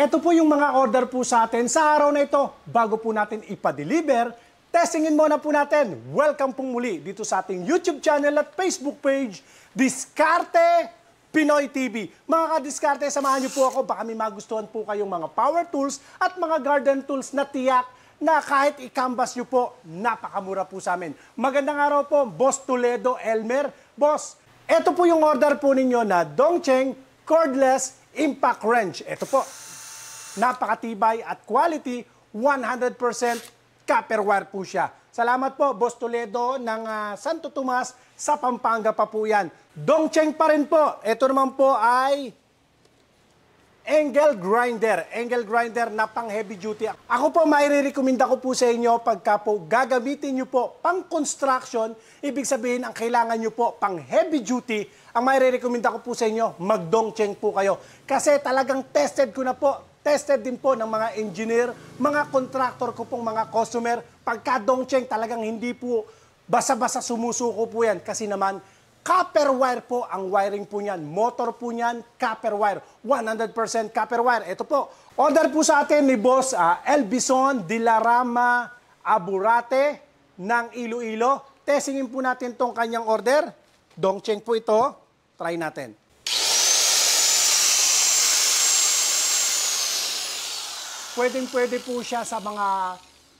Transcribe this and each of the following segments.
Ito po yung mga order po sa atin sa araw na ito. Bago po natin ipa-deliver, testingin muna po natin. Welcome pong muli dito sa ating YouTube channel at Facebook page, Diskarte Pinoy TV. Mga kadiskarte, samahan niyo po ako. Baka may magustuhan po kayong mga power tools at mga garden tools na tiyak na kahit i-canvas nyo po, napakamura po sa amin. Magandang araw po, Boss Toledo Elmer. Boss, ito po yung order po ninyo na Dongcheng Cordless Impact Wrench. Ito po napakatibay at quality, 100% copperware po siya. Salamat po, Boss Toledo ng uh, Santo Tomas sa Pampanga pa po yan. Dongcheng pa rin po. Ito naman po ay Angle Grinder. Angle Grinder na pang heavy duty. Ako po, mairirekomenda ko po sa inyo pagka po gagamitin nyo po pang construction, ibig sabihin ang kailangan nyo po pang heavy duty, ang mairirekomenda ko po sa inyo, magdongcheng po kayo. Kasi talagang tested ko na po, tested din po ng mga engineer, mga contractor ko pong mga customer. Pagka dongcheng talagang hindi po basa-basa sumusuko po yan kasi naman Copper wire po ang wiring po niyan. Motor po niyan, copper wire. 100% copper wire. Ito po, order po sa atin ni Boss uh, Elbison Dilarama Aburate ng Iloilo. Testingin po natin tong kanyang order. Dongcheng po ito. Try natin. Pwedeng-pwede po siya sa mga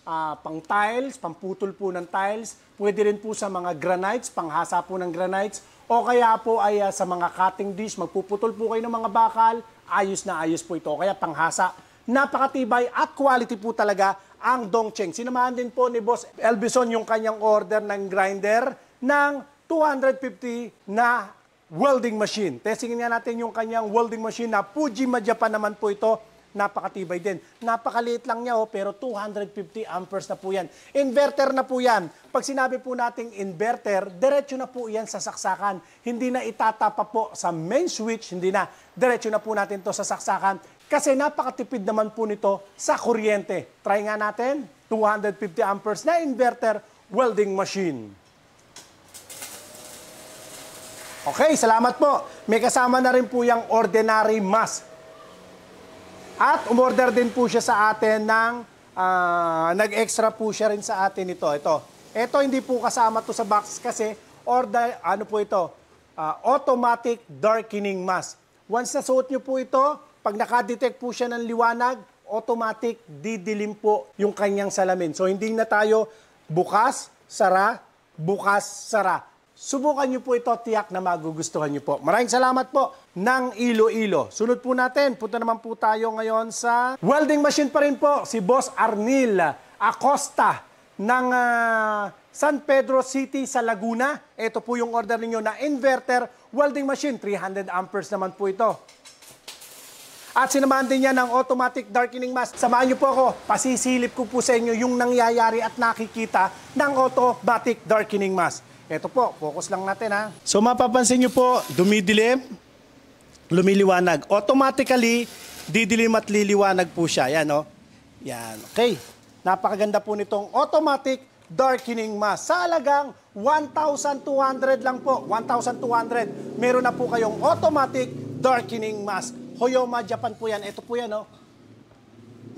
uh, pang tiles, pamputol po ng tiles, Pwede rin po sa mga granites, panghasa po ng granites, o kaya po ay uh, sa mga cutting dish, magpuputol po kayo ng mga bakal, ayos na ayos po ito. Kaya panghasa, napakatibay at quality po talaga ang Dongcheng. Sinamahan din po ni Boss Elbison yung kanyang order ng grinder ng 250 na welding machine. Testingin nga natin yung kanyang welding machine na Pujima Japan naman po ito napakatibay din. Napakaliit lang niya oh, pero 250 amperes na po yan. Inverter na po yan. Pag sinabi po nating inverter, diretso na po yan sa saksakan. Hindi na itatapa po sa main switch, hindi na. Diretso na po natin to sa saksakan kasi napakatipid naman po nito sa kuryente. Try nga natin, 250 amperes na inverter welding machine. Okay, salamat po. May kasama na rin po yung ordinary mask at umorder din po siya sa atin ng, uh, nag-extra po siya rin sa atin ito. Ito, ito hindi po kasama to sa box kasi order, ano po ito, uh, automatic darkening mask. Once na suot niyo po ito, pag nakadetect po siya ng liwanag, automatic didilim po yung kanyang salamin. So hindi na tayo bukas, sara, bukas, sara. Subukan niyo po ito, tiyak na magugustuhan niyo po. Maraming salamat po ng Iloilo. Sunod po natin, punta naman po tayo ngayon sa welding machine pa rin po, si Boss Arnil Acosta ng uh, San Pedro City sa Laguna. Ito po yung order ninyo na inverter welding machine, 300 amperes naman po ito. At sinamahan din niya ng automatic darkening mask. Samahan niyo po ako, pasisilip ko po sa inyo yung nangyayari at nakikita ng automatic darkening mask. Ito po, focus lang natin ha. So mapapansin nyo po, dumidilim, lumiliwanag. Automatically, didilim at liliwanag po siya. Yan o. Oh. Yan. Okay. Napakaganda po nitong automatic darkening mask. Sa alagang 1,200 lang po. 1,200. Meron na po kayong automatic darkening mask. Hoyoma Japan po yan. Ito po yan o. Oh.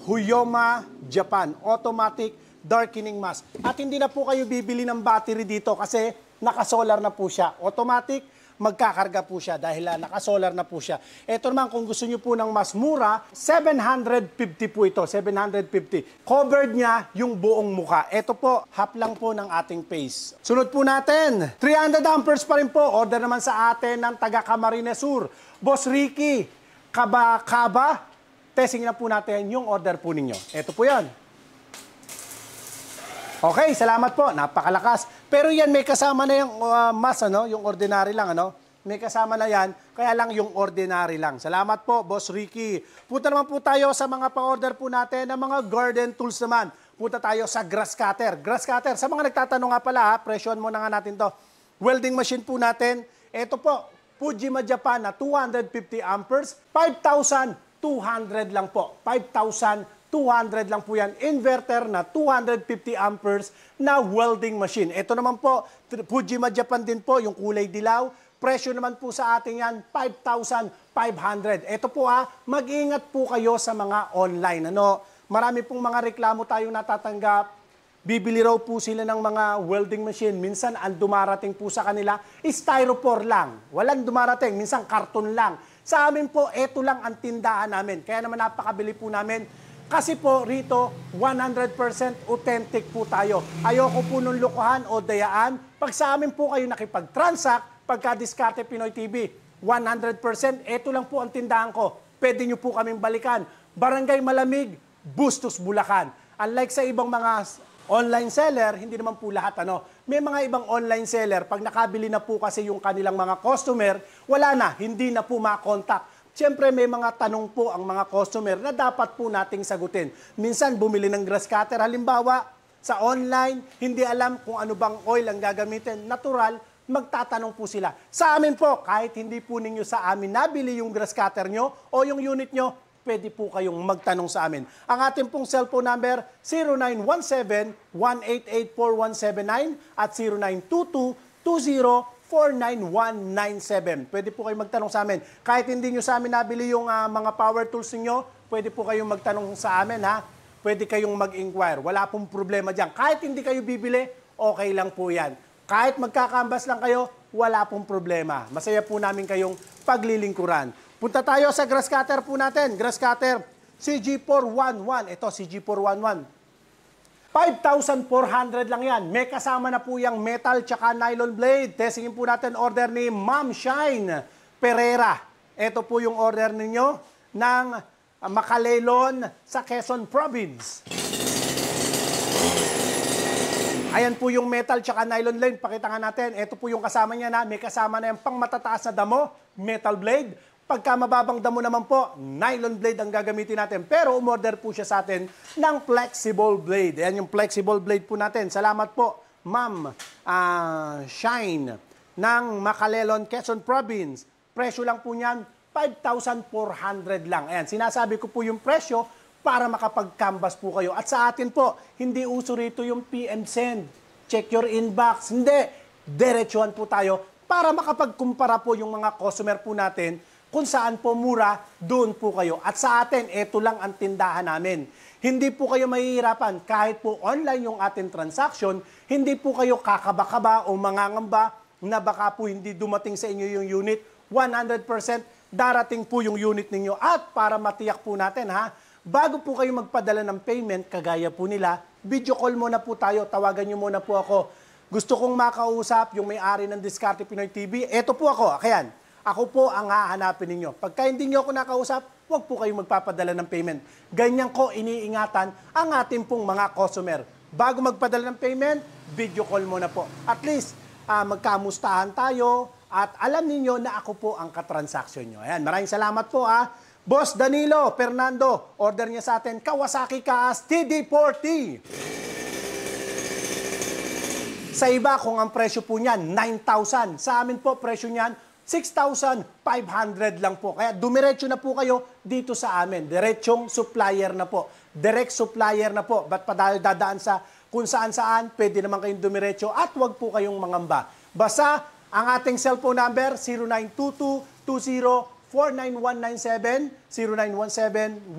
Hoyoma Japan. Automatic darkening mask. At hindi na po kayo bibili ng battery dito kasi naka-solar na po siya. Automatic, magkakarga po siya dahil uh, naka-solar na po siya. Ito naman, kung gusto nyo po ng mas mura, 750 po ito, 750. Covered niya yung buong muka. Ito po, half lang po ng ating face. Sunod po natin, 300 amperes pa rin po. Order naman sa atin ng taga Camarines Sur, Boss Ricky, Kaba Kaba. Testing na po natin yung order po ninyo. Ito po yan. Okay, salamat po. Napakalakas. Pero yan may kasama na yung uh, mas ano, yung ordinary lang ano. May kasama na yan, kaya lang yung ordinary lang. Salamat po, Boss Ricky. Punta naman po tayo sa mga pa-order po natin ng mga garden tools naman. Punta tayo sa grass cutter. Grass cutter, sa mga nagtatanong nga pala, ha, presyon muna nga natin to. Welding machine po natin. Ito po, Fujima Japan na 250 amperes, 5,200 lang po. 5,000 200 lang po yan. Inverter na 250 amperes na welding machine. Ito naman po, Fujima Japan din po, yung kulay dilaw. Presyo naman po sa atin yan, 5,500. Ito po ha, ah, mag-ingat po kayo sa mga online. Ano? Marami pong mga reklamo tayong natatanggap. Bibili raw po sila ng mga welding machine. Minsan, ang dumarating po sa kanila, styrofoam lang. Walang dumarating. Minsan, karton lang. Sa amin po, ito lang ang tindahan namin. Kaya naman napakabili po namin kasi po rito, 100% authentic po tayo. Ayoko po nung lukuhan o dayaan. Pag sa amin po kayo nakipag-transact, pagka Diskarte Pinoy TV, 100%, eto lang po ang tindahan ko. Pwede nyo po kaming balikan. Barangay Malamig, Bustos, Bulacan. Unlike sa ibang mga online seller, hindi naman po lahat ano. May mga ibang online seller, pag nakabili na po kasi yung kanilang mga customer, wala na, hindi na po makontak Siyempre, may mga tanong po ang mga customer na dapat po nating sagutin. Minsan, bumili ng grass cutter. Halimbawa, sa online, hindi alam kung ano bang oil ang gagamitin. Natural, magtatanong po sila. Sa amin po, kahit hindi po ninyo sa amin nabili yung grass cutter nyo o yung unit nyo, pwede po kayong magtanong sa amin. Ang ating pong cellphone number, 0917 188 at 0922 0917-649-9197. Pwede po kayong magtanong sa amin. Kahit hindi nyo sa amin nabili yung uh, mga power tools niyo, pwede po kayong magtanong sa amin ha. Pwede kayong mag-inquire. Wala pong problema diyan. Kahit hindi kayo bibili, okay lang po yan. Kahit magkakambas lang kayo, wala pong problema. Masaya po namin kayong paglilingkuran. Punta tayo sa grass cutter po natin. Grass cutter CG411. Ito, CG411. 5,400 lang yan. May kasama na po yung metal tsaka nylon blade. Testingin po natin order ni Ma'am Shine Pereira. Ito po yung order ninyo ng makalelon sa Quezon Province. Ayan po yung metal tsaka nylon blade. Pakita nga natin. Ito po yung kasama niya na may kasama na yung pang matataas na damo, metal blade Pagka mababang damo naman po, nylon blade ang gagamitin natin. Pero umorder po siya sa atin ng flexible blade. Ayan yung flexible blade po natin. Salamat po, Ma'am uh, Shine ng Makalelon, Quezon Province. Presyo lang po niyan, 5,400 lang. Ayan, sinasabi ko po yung presyo para makapag-canvas po kayo. At sa atin po, hindi uso rito yung PM send. Check your inbox. Hindi. derechuan po tayo para makapagkumpara po yung mga customer po natin kung saan po mura, doon po kayo. At sa atin, ito lang ang tindahan namin. Hindi po kayo mahihirapan kahit po online yung ating transaction, hindi po kayo kakaba-kaba o mangangamba na baka po hindi dumating sa inyo yung unit. 100% darating po yung unit ninyo. At para matiyak po natin ha, bago po kayo magpadala ng payment, kagaya po nila, video call muna po tayo, tawagan nyo muna po ako. Gusto kong makausap yung may-ari ng Discarte Pinoy TV. Ito po ako, akayan. Ako po ang hahanapin ninyo. Pagka hindi nyo ako nakausap, huwag po kayong magpapadala ng payment. Ganyan ko iniingatan ang ating pong mga customer. Bago magpadala ng payment, video call muna po. At least, uh, magkamustahan tayo at alam ninyo na ako po ang katransaksyon nyo. Ayan, maraming salamat po ah. Boss Danilo Fernando, order niya sa atin Kawasaki Kaas TD40. Sa iba, kung ang presyo po niyan, 9,000. Sa amin po, presyo niyan, 6,500 lang po. Kaya dumiretso na po kayo dito sa amin. Diretsyong supplier na po. Direct supplier na po. Ba't pa dadaan sa kung saan-saan? Pwede naman kayong dumiretso at wag po kayong mangamba. Basta ang ating cellphone number 0922 0917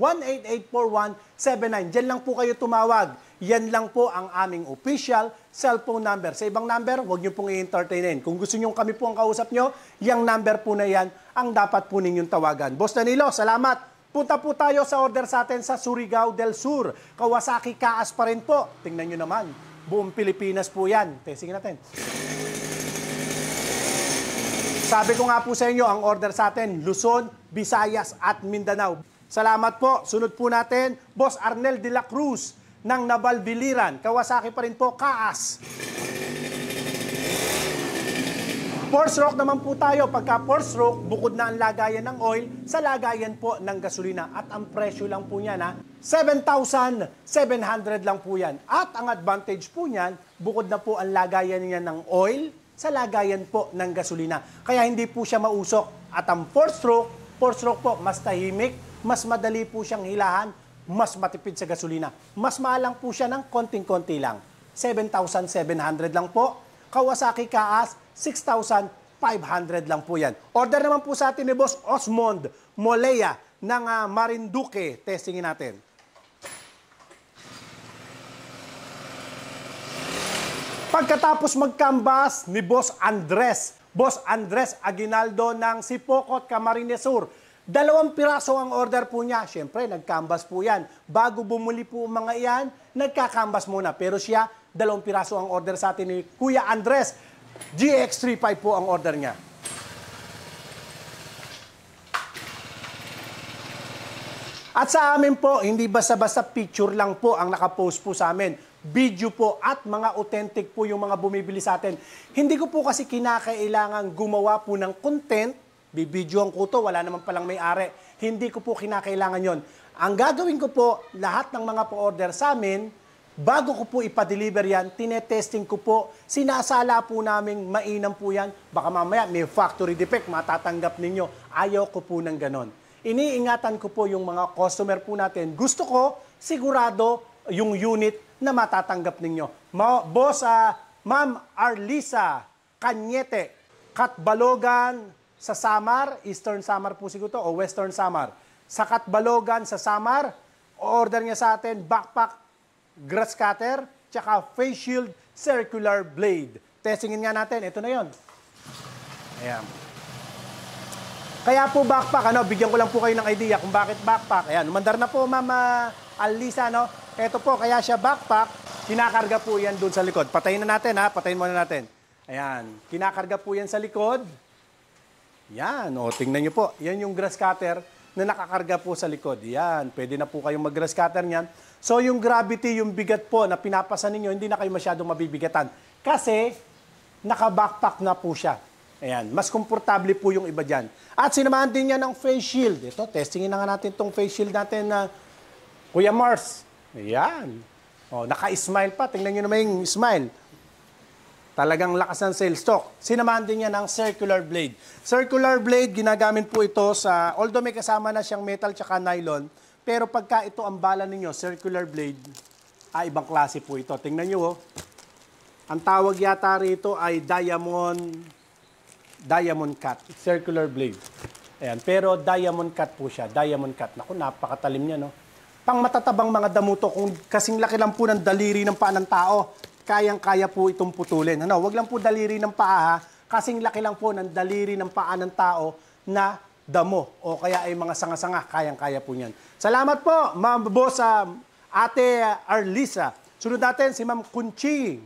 0917-1884179. Diyan lang po kayo tumawag. Yan lang po ang aming official cellphone number. Sa ibang number, huwag niyo pong i-entertainin. Kung gusto niyo kami po ang kausap niyo, yung number po na yan ang dapat po ninyong tawagan. Boss Danilo, salamat! Punta po tayo sa order sa atin sa Surigao del Sur. Kawasaki Kaas pa rin po. Tingnan niyo naman. Buong Pilipinas po yan. Testingin natin. Sabi ko nga po sa inyo, ang order sa atin, Luzon, Visayas at Mindanao. Salamat po. Sunod po natin, Boss Arnel de la Cruz ng nabalbiliran. Kawasaki pa rin po, kaas. Four stroke naman po tayo. Pagka four stroke, bukod na ang lagayan ng oil, sa lagayan po ng gasolina. At ang presyo lang po niya na 7,700 lang po yan. At ang advantage po niyan, bukod na po ang lagayan niya ng oil, sa lagayan po ng gasolina. Kaya hindi po siya mausok. At ang four stroke, four stroke po, mas tahimik, mas madali po siyang hilahan, mas matipid sa gasolina. Mas maalang po siya ng konting-konti lang. 7,700 lang po. Kawasaki Kaas, 6,500 lang po yan. Order naman po sa atin ni Boss Osmond Molea ng uh, Marinduque. Testingin natin. Pagkatapos mag magkambas ni Boss Andres, Boss Andres Aguinaldo ng Sipokot, Camarines Sur, Dalawang piraso ang order po niya. Siyempre, nagkambas po yan. Bago bumuli po mga iyan, nagkakambas muna. Pero siya, dalawang piraso ang order sa atin ni Kuya Andres. GX35 po ang order niya. At sa amin po, hindi basta-basta picture lang po ang nakapost po sa amin. Video po at mga authentic po yung mga bumibili sa atin. Hindi ko po kasi kinakailangan gumawa po ng content Bibidyoan ko to, wala naman palang may-ari. Hindi ko po kinakailangan yon. Ang gagawin ko po, lahat ng mga po-order sa amin, bago ko po ipa-deliver yan, tinetesting ko po, sinasala po namin, mainam po yan. Baka mamaya may factory defect, matatanggap ninyo. Ayaw ko po ng ganon. Iniingatan ko po yung mga customer po natin. Gusto ko, sigurado yung unit na matatanggap ninyo. Ma- Boss, uh, Ma'am Arlisa Kanyete, Katbalogan, sa Samar, Eastern Samar po siguro to, o Western Samar. Sa Katbalogan, sa Samar, order niya sa atin backpack, grass cutter, tsaka face shield, circular blade. Testingin nga natin, ito na yon. Ayan. Kaya po backpack, ano, bigyan ko lang po kayo ng idea kung bakit backpack. Ayan, umandar na po Mama ah, Alisa, no? Ito po, kaya siya backpack, kinakarga po yan doon sa likod. Patayin na natin ha, patayin muna natin. Ayan, kinakarga po yan sa likod. Yan, o tingnan nyo po. Yan yung grass cutter na nakakarga po sa likod. Yan, pwede na po kayong mag-grass cutter niyan. So yung gravity, yung bigat po na pinapasan ninyo, hindi na kayo masyadong mabibigatan. Kasi naka-backpack na po siya. Ayan, mas komportable po yung iba dyan. At sinamahan din niya ng face shield. Ito, testingin na nga natin itong face shield natin na Kuya Mars. Ayan. O, naka-smile pa. Tingnan nyo naman yung smile. Talagang lakas ng sales stock. Sinamahan din niya ng circular blade. Circular blade, ginagamit po ito sa, although may kasama na siyang metal tsaka nylon, pero pagka ito ang bala ninyo, circular blade, ay ah, ibang klase po ito. Tingnan nyo, oh. Ang tawag yata rito ay diamond, diamond cut, circular blade. Ayan, pero diamond cut po siya, diamond cut. Naku, napakatalim niya, no? Pang matatabang mga damuto, kung kasing laki lang po ng daliri ng paa ng tao, kayang-kaya po itong putulin. Ano, wag lang po daliri ng paa ha, kasing laki lang po ng daliri ng paa ng tao na damo o kaya ay mga sanga-sanga, kayang-kaya po niyan. Salamat po, Ma'am Boss uh, Ate Arlisa. Sunod natin si Ma'am Kunching.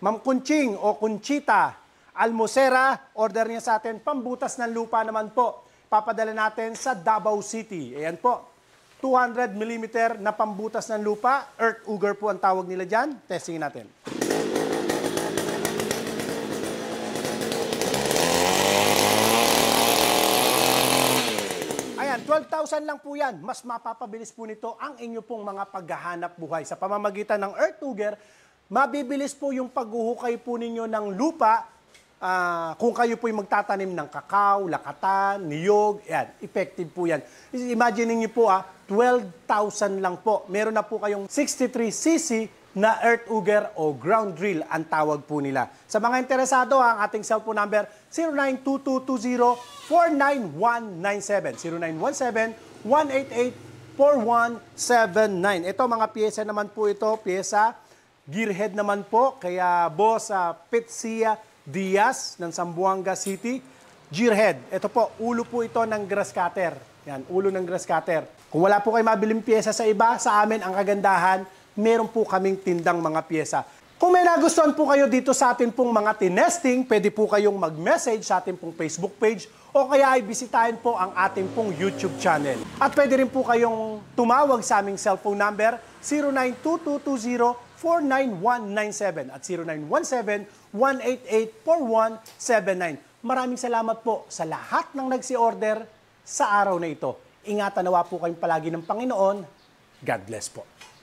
Ma'am Kunching o Kunchita Almosera, order niya sa atin, pambutas ng lupa naman po. Papadala natin sa Davao City. Ayan po, 200 mm na pambutas ng lupa. Earth auger po ang tawag nila diyan. Testingin natin. Ayan, 12,000 lang po yan. Mas mapapabilis po nito ang inyo pong mga paghahanap buhay. Sa pamamagitan ng Earth auger. mabibilis po yung paghuhukay po ninyo ng lupa uh, kung kayo po'y magtatanim ng kakao, lakatan, niyog, yan, effective po yan. Imagine niyo po ah, 12,000 lang po. Meron na po kayong 63cc na earth auger o ground drill ang tawag po nila. Sa mga interesado, ah, ang ating cellphone number 092220-49197. 0917-188-4179. Ito mga piyesa naman po ito, Piyesa, gearhead naman po. Kaya boss uh, ah, Petsia Diaz ng Sambuanga City, gearhead. Ito po, ulo po ito ng grass cutter. Yan, ulo ng grass cutter. Kung wala po kayo mabiling pyesa sa iba, sa amin ang kagandahan, meron po kaming tindang mga pyesa. Kung may nagustuhan po kayo dito sa atin pong mga tinesting, pwede po kayong mag-message sa atin pong Facebook page o kaya ay bisitahin po ang atin pong YouTube channel. At pwede rin po kayong tumawag sa aming cellphone number 092220 49197 at 0917 0917-188-4179. Maraming salamat po sa lahat ng nagsi-order sa araw na ito. Ingatan nawa po kayong palagi ng Panginoon. God bless po.